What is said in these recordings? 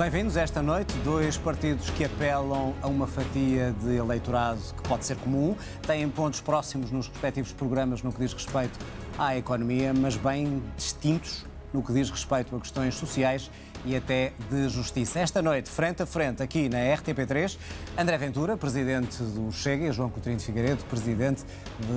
Bem-vindos esta noite. Dois partidos que apelam a uma fatia de eleitorado que pode ser comum, têm pontos próximos nos respectivos programas no que diz respeito à economia, mas bem distintos no que diz respeito a questões sociais e até de justiça. Esta noite, frente a frente, aqui na RTP3, André Ventura, presidente do Chega, e João Coutinho de Figueiredo, presidente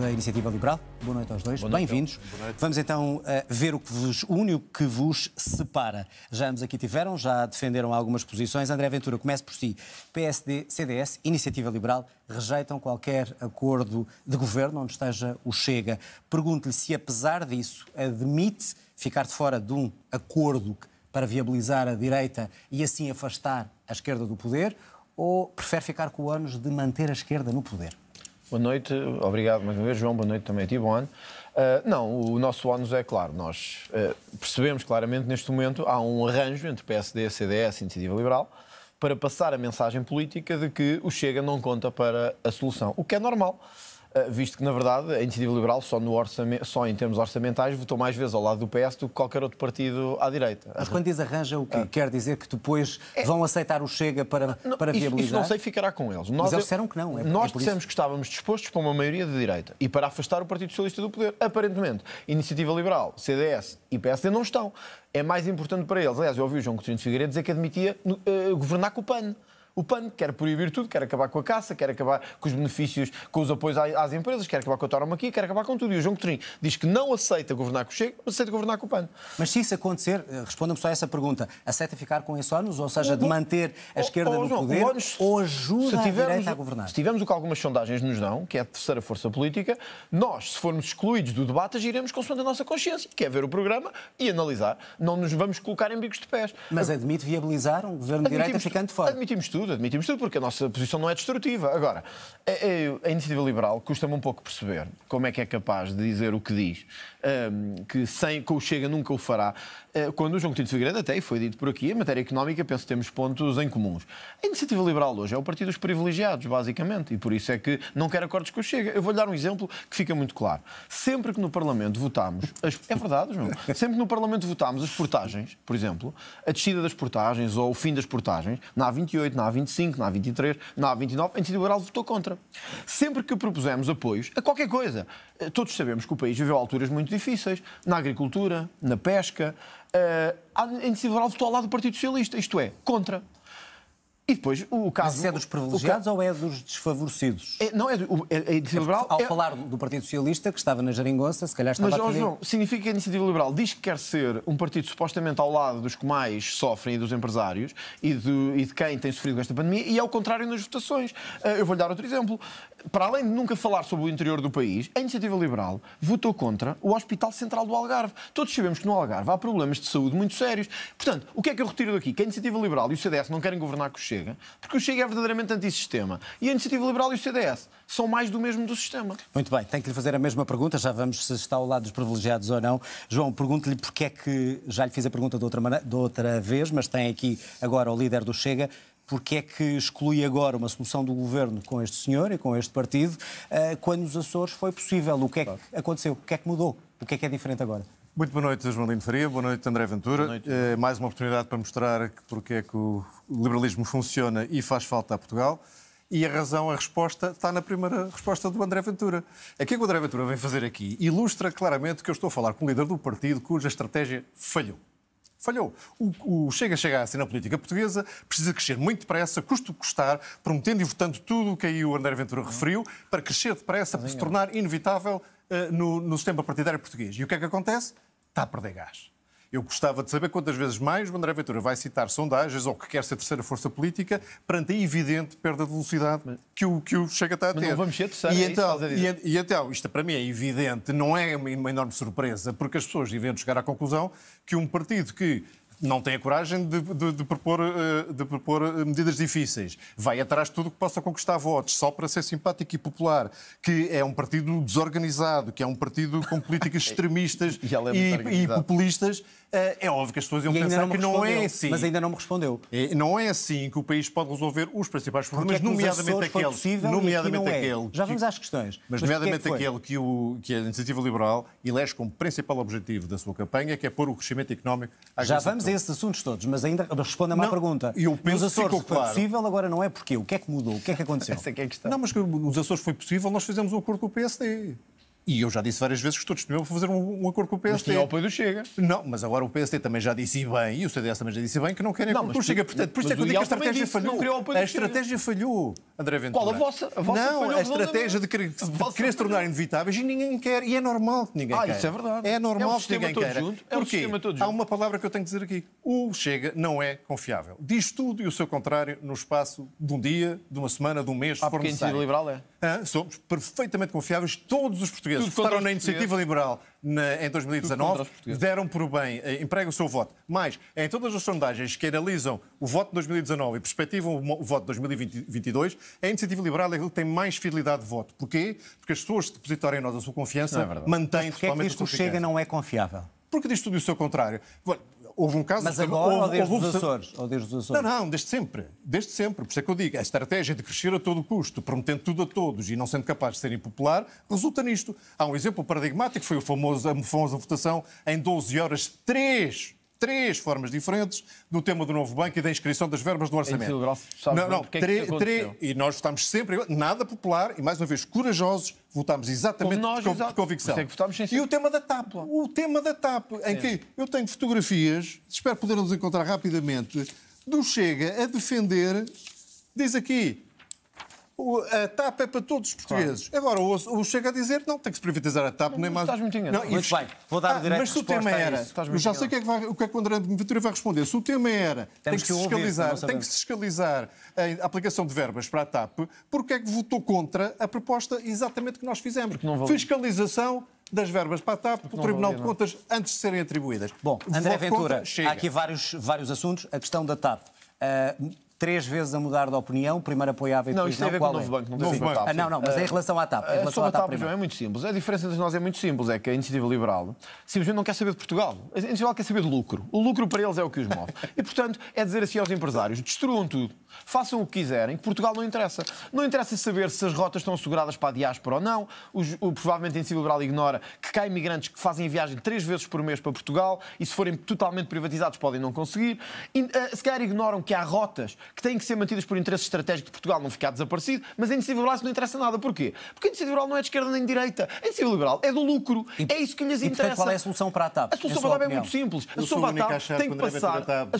da Iniciativa Liberal. Boa noite aos dois, bem-vindos. Vamos então eh, ver o que vos une, o que vos separa. Já ambos aqui tiveram, já defenderam algumas posições. André Ventura, comece por si. PSD, CDS, Iniciativa Liberal rejeitam qualquer acordo de governo onde esteja o Chega. Pergunto-lhe se, apesar disso, admite ficar de fora de um acordo que para viabilizar a direita e assim afastar a esquerda do poder? Ou prefere ficar com o ânus de manter a esquerda no poder? Boa noite, obrigado mais uma vez, João. Boa noite também a ti, bom ano. Uh, não, o nosso ânus é claro. Nós uh, percebemos claramente neste momento há um arranjo entre PSD, CDS e Iniciativa Liberal para passar a mensagem política de que o Chega não conta para a solução, o que é normal. Ah, visto que, na verdade, a Iniciativa Liberal, só, no orçamento, só em termos orçamentais, votou mais vezes ao lado do PS do que qualquer outro partido à direita. Mas quando diz arranja, o quê? Ah. Quer dizer que depois é... vão aceitar o Chega para, não, para viabilizar? Isso, isso, não sei, ficará com eles. Nós, Mas eles é- disseram que não. É, nós é dissemos isso. que estávamos dispostos para uma maioria de direita e para afastar o Partido Socialista do poder. Aparentemente, Iniciativa Liberal, CDS e PSD não estão. É mais importante para eles. Aliás, eu ouvi o João Coutinho de Figueiredo dizer que admitia uh, governar com o PAN o PAN quer proibir tudo, quer acabar com a caça, quer acabar com os benefícios, com os apoios às empresas, quer acabar com a tauromaquia, quer acabar com tudo. E o João Coutinho diz que não aceita governar com o Chega, aceita governar com o PAN. Mas se isso acontecer, eh, responda-me só a essa pergunta, aceita ficar com esse ónus, ou seja, de manter a esquerda no poder, ou ajuda tivermos, a direita a governar? Se tivermos o que algumas sondagens nos dão, que é a terceira força política, nós, se formos excluídos do debate, agiremos consoante a nossa consciência, que é ver o programa e analisar. Não nos vamos colocar em bicos de pés. Mas admite viabilizar um governo de direita ficando fora? Admitimos tudo tudo, admitimos tudo, porque a nossa posição não é destrutiva. Agora, a, a, a iniciativa liberal custa-me um pouco perceber como é que é capaz de dizer o que diz um, que sem, com o Chega nunca o fará. Uh, quando o João Coutinho de Figueiredo, até, e foi dito por aqui, a matéria económica, penso que temos pontos em comuns. A Iniciativa Liberal hoje é o partido dos privilegiados, basicamente, e por isso é que não quer acordos com o Chega. Eu vou-lhe dar um exemplo que fica muito claro. Sempre que no Parlamento votámos... As... É verdade, João. Sempre que no Parlamento votámos as portagens, por exemplo, a descida das portagens ou o fim das portagens, na A28, na A25, na A23, na A29, a Iniciativa Liberal votou contra. Sempre que propusemos apoios a qualquer coisa, todos sabemos que o país viveu alturas muito difíceis, na agricultura, na pesca, uh, a iniciativa do Partido Socialista, isto é, contra. E depois o caso. Mas é dos privilegiados ou é dos desfavorecidos? É, não, é, do, é, é a é, iniciativa liberal. Ao é- falar do Partido Socialista, que estava na Jaringonça, se calhar estava mas, a pedir... João, significa que a iniciativa liberal diz que quer ser um partido supostamente ao lado dos que mais sofrem e dos empresários e, do, e de quem tem sofrido com esta pandemia e ao contrário nas votações. Eh, eu vou-lhe dar outro exemplo. Para além de nunca falar sobre o interior do país, a iniciativa liberal votou contra o Hospital Central do Algarve. Todos sabemos que no Algarve há problemas de saúde muito sérios. Portanto, o que é que eu retiro daqui? Que a iniciativa liberal e o CDS não querem governar com os Chega, porque o Chega é verdadeiramente antissistema. E a Iniciativa Liberal e o CDS são mais do mesmo do sistema. Muito bem, tenho que lhe fazer a mesma pergunta, já vamos se está ao lado dos privilegiados ou não. João, pergunto-lhe porque é que, já lhe fiz a pergunta de outra, maneira, de outra vez, mas tem aqui agora o líder do Chega, porque é que exclui agora uma solução do governo com este senhor e com este partido, eh, quando nos Açores foi possível? O que é que aconteceu? O que é que mudou? O que é que é diferente agora? Muito boa noite, João Lino Faria. Boa noite, André Ventura. Noite. É mais uma oportunidade para mostrar porque é que o liberalismo funciona e faz falta a Portugal. E a razão, a resposta, está na primeira resposta do André Ventura. É que o André Ventura vem fazer aqui ilustra claramente que eu estou a falar com o líder do partido cuja estratégia falhou. Falhou. O, o Chega a assim na política portuguesa, precisa crescer muito depressa, custo custar, prometendo e votando tudo o que aí o André Ventura uhum. referiu, para crescer depressa, para se é. tornar inevitável uh, no, no sistema partidário português. E o que é que acontece? está a perder gás. Eu gostava de saber quantas vezes mais o André Ventura vai citar sondagens ou que quer ser terceira força política perante a evidente perda de velocidade que o, que o Chega está a ter. Mas não vamos ser terceira, e, é então, e, e, então, isto para mim é evidente, não é uma, uma enorme surpresa, porque as pessoas devem chegar à conclusão que um partido que não tem a coragem de, de, de, propor, eh, de propor eh, medidas difíceis. Vai atrás de tudo que possa conquistar votos, só para ser simpático e popular, que é um partido desorganizado, que é um partido com políticas extremistas e, é e populistas é, é óbvio que as pessoas iam pensar que não é assim. Mas ainda não me respondeu. É, não é assim que o país pode resolver os principais problemas, é nomeadamente aquele. Possível, nomeadamente é. aquele. Já vamos às questões. Mas, mas é nomeadamente aquele que, o, que a Iniciativa Liberal elege como principal objetivo da sua campanha, que é pôr o crescimento económico à Já vamos a esses assuntos todos, mas ainda responda-me uma pergunta. Eu penso nos Açores claro. foi possível, agora não é porquê. O que é que mudou? O que é que aconteceu? Essa é que é a questão. Não, mas nos Açores foi possível, nós fizemos um acordo com o PSD. E eu já disse várias vezes que estou disponível para fazer um, um, acordo com o PSD. Mas tinha o apoio do Chega. Não, mas agora o PSD também já disse bem, e o CDS também já disse bem, que não querem acordo com o é Chega. Portanto, por isso é que eu digo que a estratégia disse, falhou. A estratégia falhou, André Ventura. Qual a vossa? A vossa não, falhou, a estratégia de querer, de querer se tornar inevitáveis e ninguém quer. E é normal que ninguém ah, queira. isso é verdade. É normal é um que ninguém queira. Junto, é Há uma palavra que eu tenho que dizer aqui. O Chega não é confiável. Diz tudo e o seu contrário no espaço de um dia, de uma semana, de um mês, se for necessário. liberal é? somos perfeitamente confiáveis. Todos os portugueses portugueses que votaram na Iniciativa Liberal na, em 2019 deram por bem, eh, empregam o seu voto. Mas, em todas as sondagens que analisam o voto de 2019 e perspectivam o voto de 2022, a Iniciativa Liberal é aquilo que tem mais fidelidade de voto. Porquê? Porque as pessoas que depositarem em nós a sua confiança não é mantêm totalmente é que a sua Chega não é confiável? Porque diz tudo o seu contrário houve um caso... Mas agora houve, ou, desde houve... Açores, ou desde os Açores? Não, não, desde sempre. Desde sempre. Por isso é que eu digo, a estratégia de crescer a todo custo, prometendo tudo a todos e não sendo capaz de ser impopular, resulta nisto. Há um exemplo paradigmático, foi o famoso, a famosa votação em 12 horas, 3 três formas diferentes do tema do novo banco e da inscrição das verbas do orçamento. É não, não, é três, e nós votamos sempre nada popular e mais uma vez corajosos, votamos exatamente com nós, por, exato. por convicção. e o tema da TAP, o tema da TAP, Sim. em que eu tenho fotografias, espero poder nos encontrar rapidamente, do Chega a defender, diz aqui, a TAP é para todos os portugueses. Claro. Agora, o, o Chega a dizer não, tem que se privatizar a TAP, não, nem mais. Estás muito enganado. Não, muito bem, vou dar ah, o direito Mas se o tema era, eu já sei o que, é que vai, o que é que o André Ventura vai responder, se o tema era Temos tem que, que fiscalizar, tem que fiscalizar a aplicação de verbas para a TAP, porque é que votou contra a proposta exatamente que nós fizemos? Fiscalização das verbas para a TAP pelo Tribunal valia, de é? Contas não. antes de serem atribuídas. Bom, André Voto Ventura, contra, há aqui vários, vários assuntos. A questão da TAP. Uh, três vezes a mudar de opinião, primeiro apoiava e depois não. É? Não, isto tem a ver com o Novo Banco, não tem a ver ah, não, não, mas em ah, relação à TAP. Em relação à TAP, TAP é muito simples. A diferença entre nós é muito simples, é que a iniciativa liberal simplesmente não quer saber de Portugal. A iniciativa liberal quer saber de lucro. O lucro para eles é o que os move. E, portanto, é dizer assim aos empresários, destruam tudo, façam o que quiserem, que Portugal não interessa. Não interessa saber se as rotas estão asseguradas para a diáspora ou não. o, provavelmente a iniciativa liberal ignora que caem imigrantes que fazem viagem três vezes por mês para Portugal e se forem totalmente privatizados podem não conseguir. E, uh, se calhar ignoram que há rotas que têm que ser mantidas por interesse estratégico de Portugal, não ficar desaparecido, mas a iniciativa liberal isso não interessa nada. Porquê? Porque a iniciativa liberal não é de esquerda nem de direita. A iniciativa liberal é do lucro. E, é isso que lhes e, interessa. Portanto, qual é a solução para a TAP? A solução é para a TAP é muito simples. A solução para a TAP tem que passar. A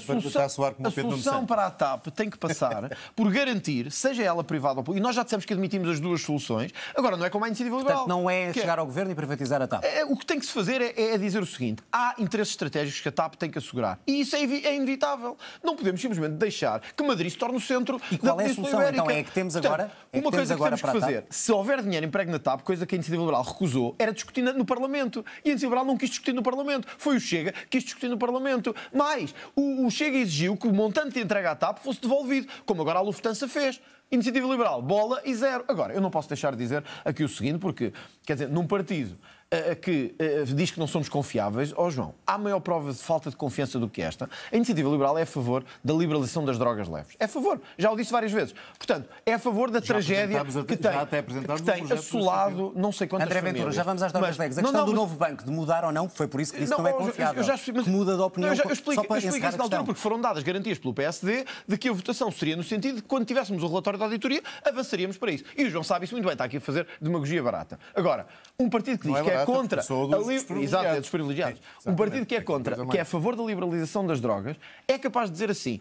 solução, para a TAP tem que passar por garantir, seja ela privada ou pública, e nós já dissemos que admitimos as duas soluções, agora não é como a iniciativa liberal. Portanto, não é, é- chegar é... ao governo e privatizar a TAP. É, o que tem que se fazer é, é, é, dizer o seguinte: há interesses estratégicos que a TAP tem que assegurar. E isso é, inevitável. Não podemos simplesmente deixar que Madrid se torne o centro e qual da é a solução, Então, é que temos agora, Portanto, é que uma temos coisa que temos que fazer, se houver dinheiro emprego na TAP, coisa que a Iniciativa Liberal recusou, era discutir no Parlamento. E a Iniciativa Liberal não quis discutir no Parlamento. Foi o Chega que quis discutir no Parlamento. Mais, o, o Chega exigiu que o montante de entrega à TAP fosse devolvido, como agora a Lufthansa fez. Iniciativa Liberal, bola e zero. Agora, eu não posso deixar de dizer aqui o seguinte, porque, quer dizer, num partido que diz que não somos confiáveis. Ó oh, João, há maior prova de falta de confiança do que esta. A iniciativa liberal é a favor da liberalização das drogas leves. É a favor. Já o disse várias vezes. Portanto, é a favor da já tragédia que tem, que tem um assolado não sei quantas André famílias. Ventura, já vamos às drogas leves. A questão não, não, do novo banco, de mudar ou não, foi por isso que disse não, que não é confiável. Eu já, mas... Muda de opinião. Não, eu já, eu explico, só para eu explico isso na altura, porque foram dadas garantias pelo PSD de que a votação seria no sentido de que quando tivéssemos o relatório da auditoria, avançaríamos para isso. E o João sabe isso muito bem, está aqui a fazer demagogia barata. Agora, um partido que diz é que é contra a li... Exato, é dos privilegiados. Sim, um partido que é contra, que é a favor da liberalização das drogas, é capaz de dizer assim: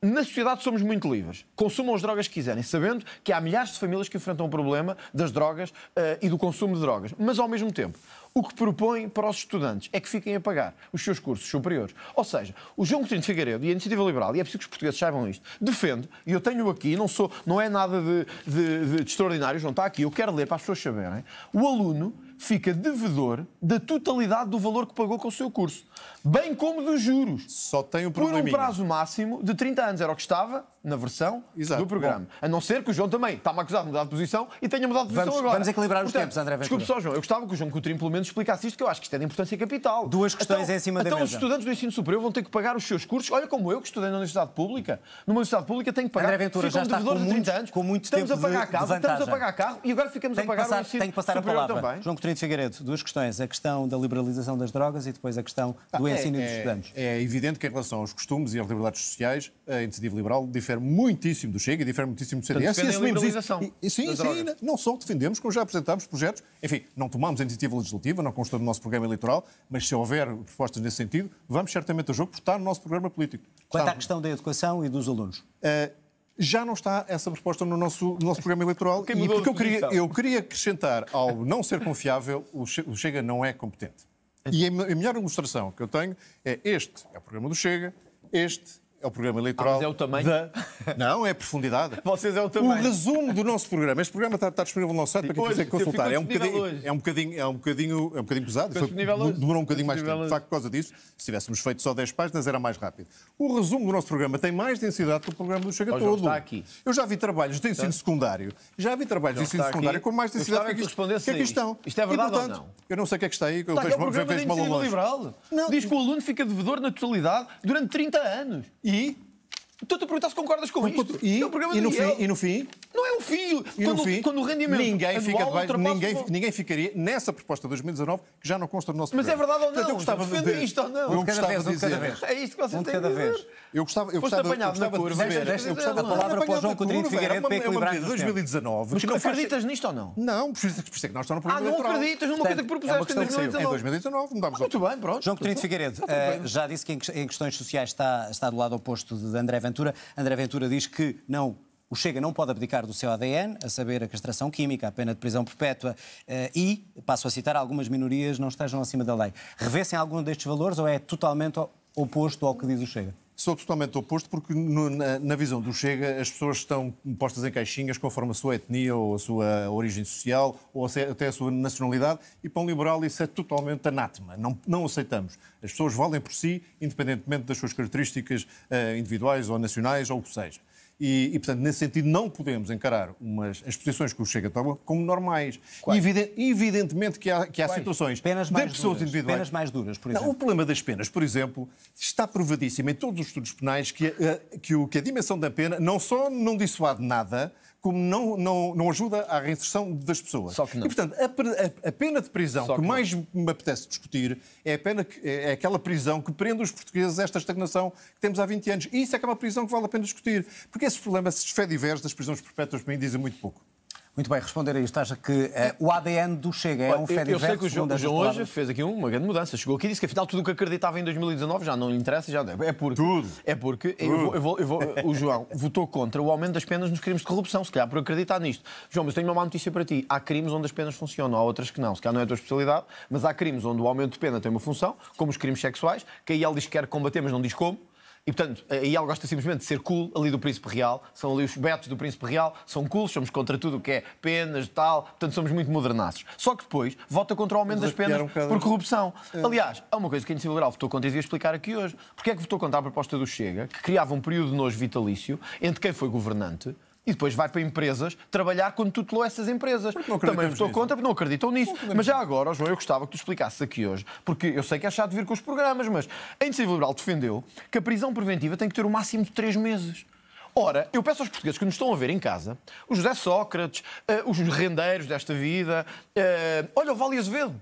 na sociedade somos muito livres. Consumam as drogas que quiserem, sabendo que há milhares de famílias que enfrentam o problema das drogas uh, e do consumo de drogas. Mas, ao mesmo tempo, o que propõe para os estudantes é que fiquem a pagar os seus cursos superiores. Ou seja, o João Coutinho de Figueiredo e a Iniciativa Liberal, e é preciso que os portugueses saibam isto, defende, e eu tenho aqui, não, sou, não é nada de, de, de extraordinário, João está aqui, eu quero ler para as pessoas saberem, o aluno fica devedor da totalidade do valor que pagou com o seu curso, bem como dos juros. Só tem o problema. Por um prazo máximo de 30 anos, era o que estava, na versão Exato. do programa. Bom. A não ser que o João também está-me acusado de mudar de posição e tenha mudado de posição vamos, agora. Vamos equilibrar Portanto, os tempos, André Ventura. Desculpe só, João. Eu gostava que o João Coutinho pelo menos explicasse isto, que eu acho que isto é de importância capital. Duas questões então, em cima da mesa. Então os estudantes do ensino superior vão ter que pagar os seus cursos. Olha como eu, que estudei na universidade pública. Numa universidade pública tenho que pagar. André Ventura Ficam já está com muito, anos, com muito estamos tempo a pagar de, carro, de Estamos a pagar carro e agora ficamos tem a pagar passar, o ensino Tem que passar a palavra. Também. João Coutinho de Figueiredo, duas questões. A questão da liberalização das drogas e depois a questão ah, do é, ensino dos é, estudantes. É evidente que em relação aos costumes e às liberdades sociais, a iniciativa liberal difere difere muitíssimo do Chega, difere muitíssimo do CDS. Portanto, e assumimos isso. E, sim, sim, não, não só defendemos, como já apresentámos projetos. Enfim, não tomamos a iniciativa legislativa, não consta do nosso programa eleitoral, mas se houver propostas nesse sentido, vamos certamente a jogo, porque está no nosso programa político. Quanto está... à questão da educação e dos alunos? Uh, já não está essa proposta no nosso, no nosso programa eleitoral. e porque eu queria, eu queria acrescentar, ao não ser confiável, o Chega não é competente. E a melhor ilustração que eu tenho é este é o programa do Chega, este é o programa eleitoral. Ah, mas é o tamanho? Da... Não, é a profundidade. Vocês é o tamanho. O resumo do nosso programa. Este programa está, está disponível no nosso site para quem quiser consultar. É um, bocadinho, é, um bocadinho, é um bocadinho, é um bocadinho pesado. Foi, demorou um bocadinho mais tempo. De facto, por causa disso, se tivéssemos feito só 10 páginas, era mais rápido. O resumo do nosso programa tem mais densidade que o programa do Chega Todo. Está aqui. Eu já vi trabalhos de ensino secundário. Já vi trabalhos de ensino secundário com mais densidade que, que, que, é que estão. Isto é verdade e, portanto, ou não? Eu não sei o que é que está aí. está eu vejo, é o programa de ensino liberal. Diz que o aluno fica devedor na totalidade durante 30 anos. E Então tu perguntas se concordas com isto. E, é um e no fim, e no fim? Não é um fim. E quando, no fim, quando o rendimento ninguém fica debaixo, ninguém, o... ninguém ficaria nessa proposta de 2019 que já não consta no nosso Mas é programa. é verdade ou não? Portanto, eu gostava de defender isto ou não? Eu gostava vez, de dizer. Vez. É isto que vocês um têm cada vez. Eu gostava, eu gostava, eu gostava é? de dizer. Desta, eu gostava de a palavra para o Eu gostava de Figueiredo para equilibrar 2019. Mas não acreditas nisto ou não? Não, por isso é que é nós estamos no ah, programa Ah, não acreditas numa coisa que propuseste em 2019? Em 2019 mudámos Muito bem, pronto. João Coutinho de Figueiredo eh, já disse que em questões sociais está do lado oposto de André Ventura Ventura. André Ventura diz que não o Chega não pode abdicar do seu ADN, a saber, a castração química, a pena de prisão perpétua eh, e, passo a citar, algumas minorias não estejam acima da lei. Revessem algum destes valores ou é totalmente oposto ao que diz o Chega? Sou totalmente oposto, porque no, na, na, visão do Chega as pessoas estão postas em caixinhas conforme a sua etnia ou a sua origem social ou é, até a sua nacionalidade e para um liberal isso é totalmente anátema. Não, não aceitamos. As pessoas valem por si, independentemente das suas características uh, individuais ou nacionais ou o que seja. E, e, portanto, nesse sentido, não podemos encarar umas, as posições que o Chega toma como normais. evidentemente que há, que há situações penas mais de pessoas duras, individuais. Penas mais duras, por exemplo. Não, o problema das penas, por exemplo, está provadíssimo em todos os estudos penais que, eh, que, que a dimensão da pena não só não dissuade nada, como não, não, não ajuda à reinserção das pessoas. Só que não. E, portanto, a, a pena de prisão que, que, mais não. me apetece discutir é, a pena que, é, é aquela prisão que prende os portugueses a esta estagnação que temos há 20 anos. E isso é que é uma prisão que vale a pena discutir, porque esse problema, se fé diversos das prisões perpétuas, para mim, dizem muito pouco. Muito bem, responder a isto. Acha que é o ADN do Chega é um fediverso? Eu sei que o João, João hoje fez aqui uma grande mudança. Chegou aqui e disse que afinal tudo o que acreditava em 2019 já não lhe interessa. Já... É porque, tudo. É porque tudo. Eu vou, eu vou, eu vou, o João votou contra o aumento das penas nos crimes de corrupção, se calhar por acreditar nisto. João, mas tenho uma má notícia para ti. Há crimes onde as penas funcionam, há outras que não. Se calhar não é a tua especialidade, mas há crimes onde o aumento de pena tem uma função, como os crimes sexuais, que aí ele diz que quer combater, mas não diz como e, portanto, aí eh, ela gosta simplesmente de ser cool ali do Príncipe Real. São ali os betos do Príncipe Real, são cool, somos contra tudo o que é penas, tal. Portanto, somos muito modernaços. Só que depois vota contra o aumento das penas um por corrupção. É. Aliás, há uma coisa que a Iniciativa Liberal votou contra e devia explicar aqui hoje. Porquê é que votou contra a proposta do Chega, que criava um período de nojo vitalício entre quem foi governante e depois vai para empresas trabalhar quando tutelou essas empresas. Também votou nisso. contra porque não acreditam nisso. Não mas já agora, João, eu gostava que tu explicasses aqui hoje, porque eu sei que é chato vir com os programas, mas a Iniciativa Liberal defendeu que a prisão preventiva tem que ter o máximo de três meses. Ora, eu peço aos portugueses que nos estão a ver em casa, o José Sócrates, uh, os rendeiros desta vida, uh, olha o Vale Azevedo,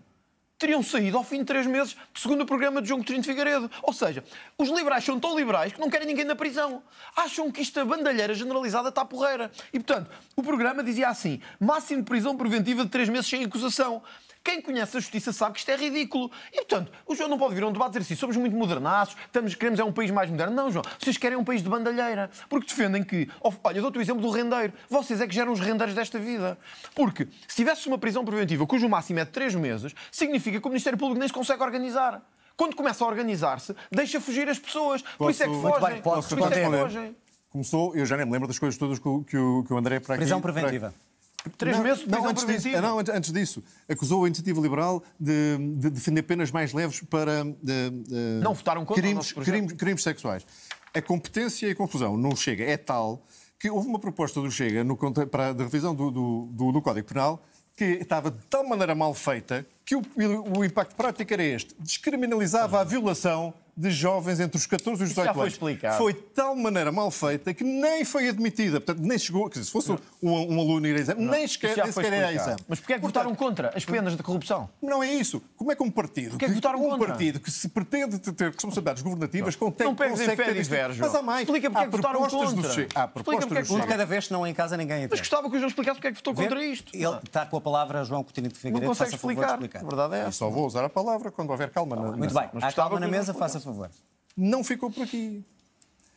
teriam saído ao fim de três meses, segundo o programa de João Coutinho de Figueiredo. Ou seja, os liberais são tão liberais que não querem ninguém na prisão. Acham que esta bandalheira generalizada está porreira. E, portanto, o programa dizia assim, máximo de prisão preventiva de três meses sem acusação. Quem conhece a justiça sabe que isto é ridículo. E, portanto, o João não pode vir a um debate dizer assim, somos muito modernaços, estamos, queremos é um país mais moderno. Não, João, vocês querem um país de bandalheira. Porque defendem que... Olha, eu dou-te o exemplo do rendeiro. Vocês é que geram os rendeiros desta vida. Porque se tivesse uma prisão preventiva cujo máximo é de 3 meses, significa que o Ministério Público nem se consegue organizar quando começa a organizar-se, deixa fugir as pessoas. É posso, Por isso é que fogem. Bem, posso, é que fogem. Começou, eu já nem me lembro das coisas todas que, o, que o André para aqui. Prisão preventiva. Para... Três não, meses de não, antes Disso, não, antes disso, acusou a iniciativa liberal de, de defender penas mais leves para de, de, não votaram contra crimes, crimes, crimes sexuais. A competência e a confusão não chega, é tal que houve uma proposta do Chega no, para, a revisão do, do, do, do Código Penal que estava de tal maneira mal feita que o, o impacto prático era este: descriminalizava a violação de jovens entre os 14 e os 18 anos. Foi, foi de tal maneira mal feita que nem foi admitida. Portanto, nem chegou. Dizer, se fosse um, um aluno ir a exame, não. nem sequer, nem sequer era a exame. Mas porquê é que Portanto, votaram contra as penas de corrupção? Não é isso. Como é que um partido. Porquê é que votaram um contra? partido que se pretende ter responsabilidades governativas não. consegue, não consegue ter isto. Mas há mais. Explica porquê há é votaram contra. Do... Há propostas do Chega. É cada vez, não é em casa ninguém Mas gostava que o João explicasse porquê é que votou contra isto. Ele está com a palavra, João Coutinho de Figueiredo. Não consegue explicar. A verdade é só vou usar a palavra quando houver calma. Tá Muito bem. Há calma na mesa, faça favor, não ficou por aqui.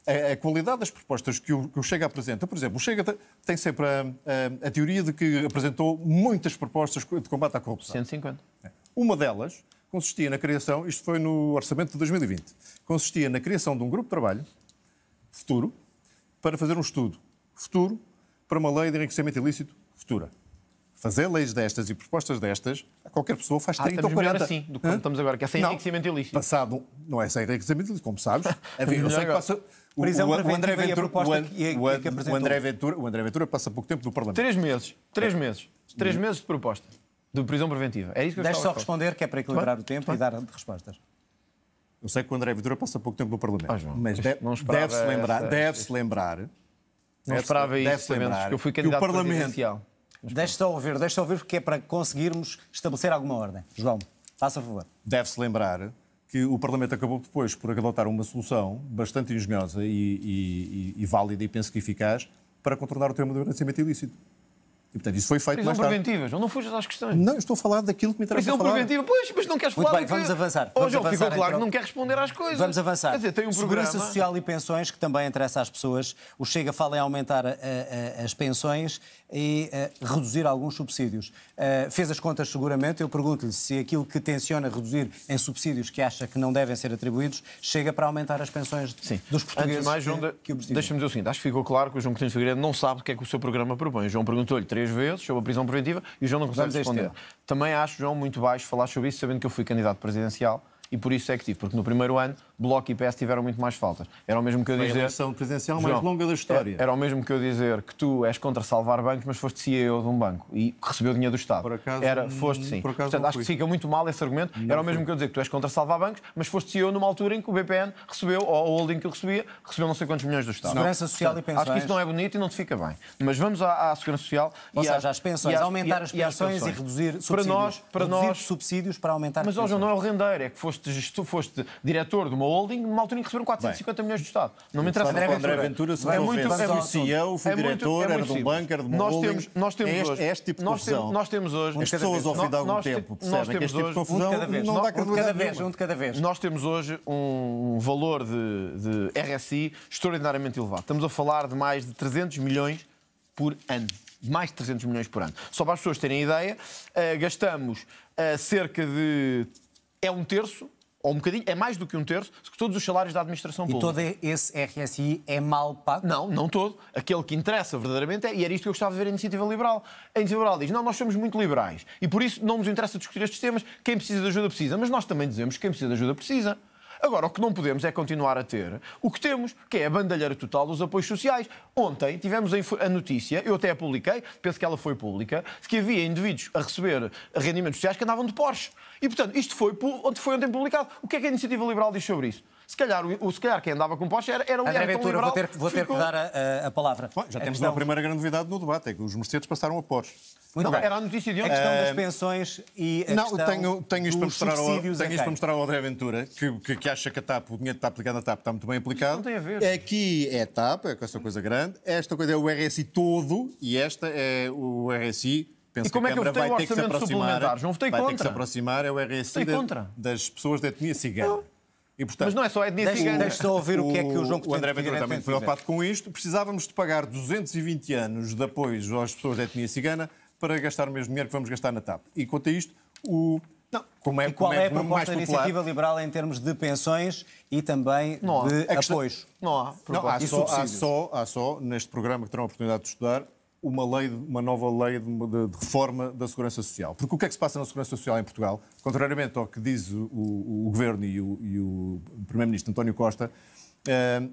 A, a qualidade das propostas que o, que o, Chega apresenta, por exemplo, o Chega tem sempre a, a, a, teoria de que apresentou muitas propostas de combate à corrupção. 150. É. Uma delas consistia na criação, isto foi no orçamento de 2020, consistia na criação de um grupo de trabalho futuro para fazer um estudo futuro para uma lei de enriquecimento ilícito futura fazer leis destas e propostas destas, a qualquer pessoa faz 30 ah, ou 40. assim do que Hã? estamos agora, que é sem enriquecimento é ilícito. Passado, não é sem enriquecimento ilícito, como sabes. Havia, eu sei que passa, o, exemplo, o, o, André Ventura, o, André Ventura, o André Ventura passa pouco tempo no Parlamento. Três meses, três é. meses, três meses de proposta de prisão preventiva. É isso que eu Deixe só responder, que é para equilibrar o tempo e dar respostas. Eu sei que o André Ventura passa pouco tempo no Parlamento, ah, mas deve-se deve lembrar, deve-se lembrar, não esperava isso, deve que eu fui candidato presidencial Deixa-te ouvir, deixa ouvir, porque é para conseguirmos estabelecer alguma ordem. João, faça favor. Deve-se lembrar que o Parlamento acabou depois por adotar uma solução bastante engenhosa e, e, e, e válida e penso que eficaz para contornar o tema do financiamento ilícito. E, portanto, isso foi feito Prisão mais tarde. preventivas, ou não fujas às questões. Não, eu estou a falar daquilo que me interessa Prisão falar. preventiva, pois, mas não queres Muito falar bem, vamos que... avançar. Hoje oh, ficou claro então... não quer responder às coisas. Vamos avançar. Quer dizer, tem um Segurança programa... Social e pensões, que também interessa às pessoas. O Chega fala em aumentar a, eh, a, eh, as pensões e a, eh, reduzir alguns subsídios. fez as contas seguramente, eu pergunto-lhe se aquilo que tenciona reduzir em subsídios que acha que não devem ser atribuídos, chega para aumentar as pensões Sim. dos portugueses Antes mais, João, que, de... que Deixa-me dizer o seguinte, acho que ficou claro que o João Coutinho Figueiredo não sabe o que é que o seu programa propõe. O João perguntou-lhe três vezes sobre a prisão preventiva e o João não consegue responder. Também acho, João, muito baixo falar sobre isso, sabendo que eu fui candidato presidencial e por isso é que tive, porque no primeiro ano Bloco e PS tiveram muito mais faltas. Era o mesmo que eu Foi dizer. a eleição presidencial João, mais longa da história. Era o mesmo que eu dizer que tu és contra salvar bancos, mas foste CEO de um banco e recebeu dinheiro do Estado. Por acaso, era, foste sim. Por acaso Portanto, acho fui. que fica muito mal esse argumento. Não era o mesmo fui. que eu dizer que tu és contra salvar bancos, mas foste CEO numa altura em que o BPN recebeu, ou a holding que recebia, recebeu não sei quantos milhões do Estado. Segurança Social Portanto, e pensões. Acho que isso não é bonito e não te fica bem. Mas vamos à, à Segurança Social. Ou e seja, às pensões. E aumentar e as pensões e, pensões. e reduzir subsídios. Para nós, para reduzir nós. subsídios para aumentar Mas, hoje João, não é o rendeiro, é que foste foste, tu foste diretor de uma holding numa altura em que receberam 450 Bem, milhões do Estado. Não me interessa. André, André Ventura se é muito, é muito, CEO, fui é diretor, muito, é era de um banco, era de uma nós holding. Temos, nós temos é este, hoje, este tipo de nós Temos, nós temos hoje... As pessoas ao fim de algum tempo percebem que este tipo de confusão não dá credibilidade Um de cada vez. Nós temos hoje um valor de RSI extraordinariamente elevado. Estamos a falar de mais de 300 milhões por ano mais de 300 milhões por ano. Só para as pessoas terem ideia, eh, gastamos eh, cerca de é um terço ou um bocadinho, é mais do que um terço, de todos os salários da administração pública. E todo esse RSI é mal pago? Não, não todo. Aquele que interessa verdadeiramente é, e era isto que eu gostava de ver a iniciativa liberal. A iniciativa liberal diz: não, nós somos muito liberais e por isso não nos interessa discutir estes temas. Quem precisa de ajuda precisa. Mas nós também dizemos que quem precisa de ajuda precisa. Agora, o que não podemos é continuar a ter o que temos, que é a bandalheira total dos apoios sociais. Ontem tivemos a notícia, eu até a publiquei, penso que ela foi pública, de que havia indivíduos a receber rendimentos sociais que andavam de Porsche. E, portanto, isto foi, onde foi ontem publicado. O que é que a Iniciativa Liberal diz sobre isso? Se calhar, o, se calhar quem andava com Porsche era, era um André Ventura, liberal, vou ter, vou ter que dar a, a palavra. Bom, já a temos questão... a primeira grande novidade no debate, é que os Mercedes passaram a Porsche. Muito não, bem. era a notícia de ontem. A questão das eh, pensões e a não, tenho, tenho isto para mostrar ao, Tenho isto para mostrar ao André Ventura, que, que, que, acha que a TAP, o dinheiro que está aplicado na TAP está muito bem aplicado. não tem a ver. Aqui é a TAP, é essa coisa grande. Esta coisa é o RSI todo e esta é o RSI Penso e como que a é que vai ter que se aproximar. Não votei contra. vai ter que se aproximar, é o RSI das pessoas da etnia cigana. E, portanto, Mas não é só etnia cigana. Deixa só ouvir o, o que é que o João Coutinho O André Ventura também foi preocupado com isto. Precisávamos de pagar 220 anos de apoio às pessoas da etnia cigana para gastar o mesmo dinheiro que vamos gastar na TAP. E quanto a isto, o... Não. Como é, e qual é, é a é proposta da iniciativa liberal em termos de pensões e também não há. de questão, apoios? Não há. Não, há, só, há, só, há só, neste programa que terão a oportunidade de estudar, uma, lei, uma nova lei de, de, de, reforma da segurança social. Porque o que é que se passa na segurança social em Portugal? Contrariamente ao que diz o, o, o governo e o, o primeiro-ministro António Costa, eh,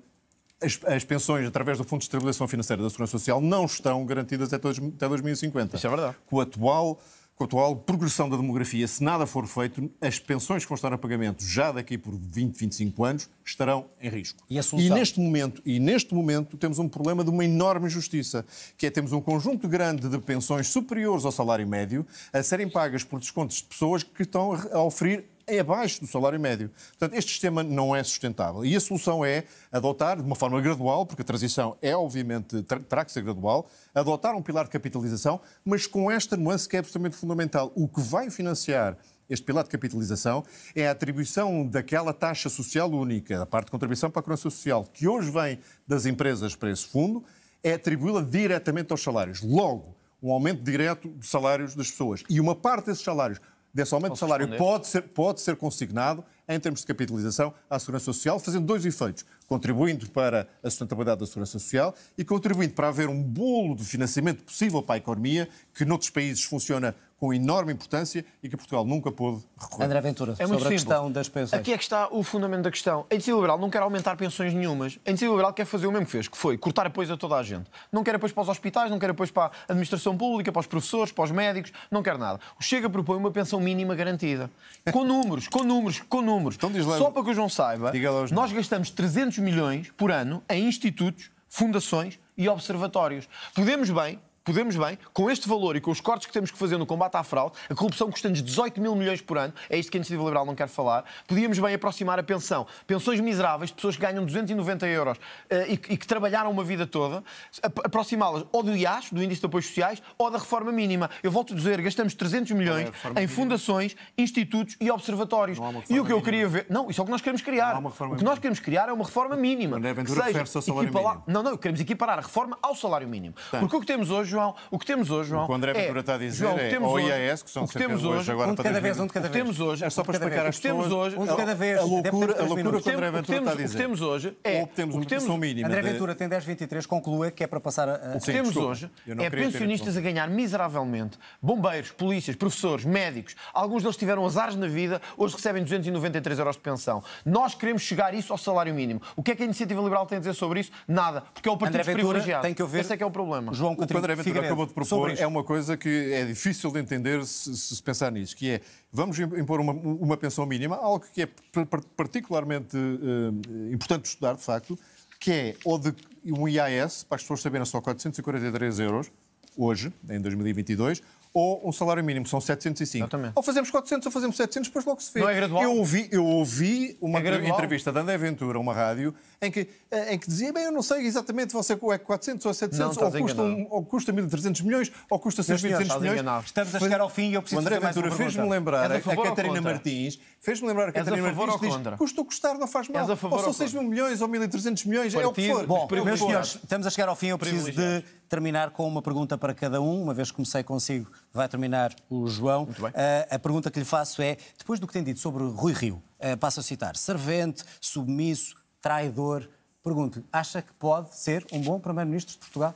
as, as, pensões através do Fundo de Estabilização Financeira da Segurança Social não estão garantidas até, até 2050. Isso é verdade. Com o atual com a atual progressão da demografia, se nada for feito, as pensões que vão estar a pagamento já daqui por 20, 25 anos estarão em risco. E, e, neste momento, e neste momento temos um problema de uma enorme injustiça, que é temos um conjunto grande de pensões superiores ao salário médio a serem pagas por descontos de pessoas que estão a oferir é abaixo do salário médio. Portanto, este sistema não é sustentável. E a solução é adotar, de uma forma gradual, porque a transição é, obviamente, terá que ser gradual, adotar um pilar de capitalização, mas com esta nuance que é absolutamente fundamental. O que vai financiar este pilar de capitalização é a atribuição daquela taxa social única, a parte de contribuição para a segurança social, que hoje vem das empresas para esse fundo, é atribuí-la diretamente aos salários. Logo, um aumento direto dos salários das pessoas. E uma parte desses salários desse aumento Posso de salário pode ser, pode ser consignado em termos de capitalização à segurança social, fazendo dois efeitos, contribuindo para a sustentabilidade da segurança social e contribuindo para haver um bolo de financiamento possível para a economia, que noutros países funciona com enorme importância e que Portugal nunca pôde recorrer. André Ventura, é sobre a questão das pensões. Aqui é que está o fundamento da questão. A iniciativa liberal não quer aumentar pensões nenhumas. A iniciativa liberal quer fazer o mesmo que fez, que foi cortar apoios a toda a gente. Não quer apoios para os hospitais, não quer apoios para a administração pública, para os professores, para os médicos, não quer nada. O Chega propõe uma pensão mínima garantida. Com números, com números, com números números. Então diz Só para que o João saiba, nós gastamos 300 milhões por ano em institutos, fundações e observatórios. Podemos bem podemos bem, com este valor e com os cortes que temos que fazer no combate à fraude, a corrupção custa-nos 18 mil milhões por ano, é isto que a Iniciativa Liberal não quer falar, podíamos bem aproximar a pensão, pensões miseráveis de pessoas que ganham 290 euros eh, e, que trabalharam uma vida toda, aproximá-las ou do IAS, do Índice de Apoios Sociais, ou da reforma mínima. Eu volto a dizer, gastamos 300 milhões é em fundações, institutos e observatórios. E o que eu queria ver... Não, isso é o que nós queremos criar. O que nós queremos criar é uma reforma mínima. André Ventura refere-se ao salário mínimo. Não, não, queremos equiparar a reforma ao salário mínimo. Porque o que temos hoje, João. O que temos hoje, João. O que o André é, Ventura é, está a dizer João, é o oh, IAS, que são o que temos hoje, agora um cada vez, um de cada vez. O que temos hoje, é, é só para explicar às pessoas. Hoje, um de cada vez. A loucura, a loucura que o André Ventura está a dizer. O que temos hoje é. é Ou temos uma pressão mínima. André Ventura tem 10,23, conclua que é para passar a. O que temos hoje é pensionistas a ganhar miseravelmente, bombeiros, polícias, professores, médicos. Alguns deles tiveram azares na vida, hoje recebem 293 euros de pensão. Nós queremos chegar isso ao salário mínimo. O que é que a Iniciativa Liberal tem a dizer sobre isso? Nada, porque é o partido privilegiado. Tem que ouvir. Esse é que é o problema. João Coutinho, Chega acabou de propor. é uma coisa que é difícil de entender se, se pensar nisso, que é vamos impor uma, uma pensão mínima, algo que é particularmente uh, importante estudar, de facto, que é ou de um IAS, para as pessoas saberem só 443 euros, hoje, em 2022, ou um salário mínimo, são 705. Ou fazemos 400 ou fazemos 700, depois logo se vê. Não é gradual? Eu ouvi, eu ouvi uma é entrevista da André Ventura, uma rádio, em que, eh, em que dizia, bem, eu não sei exatamente você é 400 ou 700, não, ou, custa um, ou custa 1.300 milhões, ou custa 6.200 milhões. Estamos a chegar ao fim e eu preciso de fazer Ventura mais fez-me lembrar a, Catarina Martins, fez-me lembrar a Catarina Martins que diz, custa custar, não faz mal, ou são 6.000 milhões ou 1.300 milhões, Partido, é o que for. Bom, meus senhores, estamos a chegar ao fim, eu preciso de terminar com uma pergunta para cada um, uma vez que comecei consigo, vai terminar o João. Uh, a pergunta que lhe faço é, depois do que tem dito sobre Rui Rio, uh, passo a citar, servente, submisso, traidor. Pergunto-lhe, acha que pode ser um bom Primeiro-Ministro de Portugal?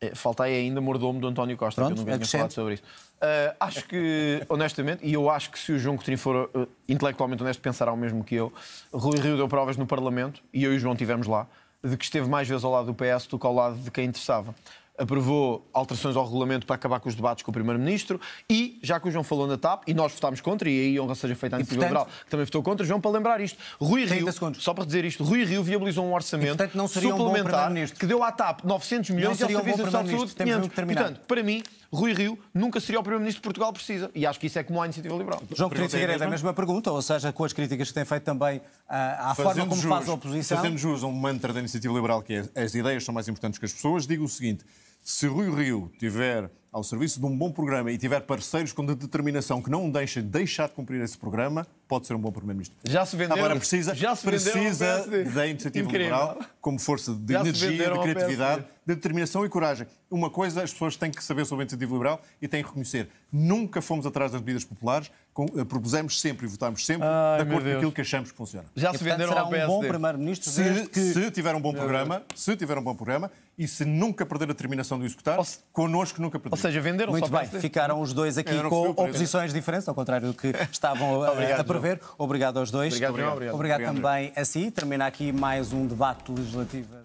É, falta aí ainda mordomo do António Costa, Pronto, que eu nunca tinha falado sobre isso. Uh, acho que, honestamente, e eu acho que se o João Coutinho for uh, intelectualmente honesto, pensará o mesmo que eu. Rui Rio deu provas no Parlamento, e eu e o João estivemos lá, de que esteve mais vezes ao lado do PS do que ao lado de quem interessava aprovou alterações ao regulamento para acabar com os debates com o Primeiro-Ministro e, já que o João falou na TAP, e nós votámos contra, e aí honra seja feita a Iniciativa Liberal, que também votou contra, João, para lembrar isto, Rui Rio, segundos. só para dizer isto, Rui Rio viabilizou um orçamento e, portanto, suplementar um que deu à TAP 900 milhões não e ao um Serviço de Saúde 500. Portanto, para mim, Rui Rio nunca seria o Primeiro-Ministro de Portugal precisa. E acho que isso é como a iniciativa liberal. João Querido Figueiredo, é a mesma pergunta, ou seja, com as críticas que tem feito também ah, à, forma como jus, faz a oposição. Fazendo jus a um mantra da iniciativa liberal que é as ideias são mais importantes que as pessoas, digo o seguinte se Rui Rio tiver ao serviço de um bom programa e tiver parceiros com determinação que não deixa deixar de cumprir esse programa, pode ser um bom primeiro-ministro. Já se vendeu. Agora precisa, já se precisa da iniciativa Incrível. liberal como força de já energia, de criatividade, de determinação e coragem. Uma coisa as pessoas têm que saber sobre a iniciativa liberal e têm que reconhecer. Nunca fomos atrás das medidas populares, com, eh, propusemos sempre e votámos sempre Ai, de acordo com aquilo que achamos que funciona. Já se e, portanto, será um bom primeiro-ministro se, que... se tiver um bom programa, se tiver um bom programa e se nunca perder a determinação de executar, se... connosco nunca perder seja, venderam Muito bem, ficaram os dois aqui com oposições diferentes, ao contrário do que estavam obrigado, a prever. Obrigado aos dois. Obrigado, obrigado, obrigado, obrigado também a si. Termina aqui mais um debate legislativo.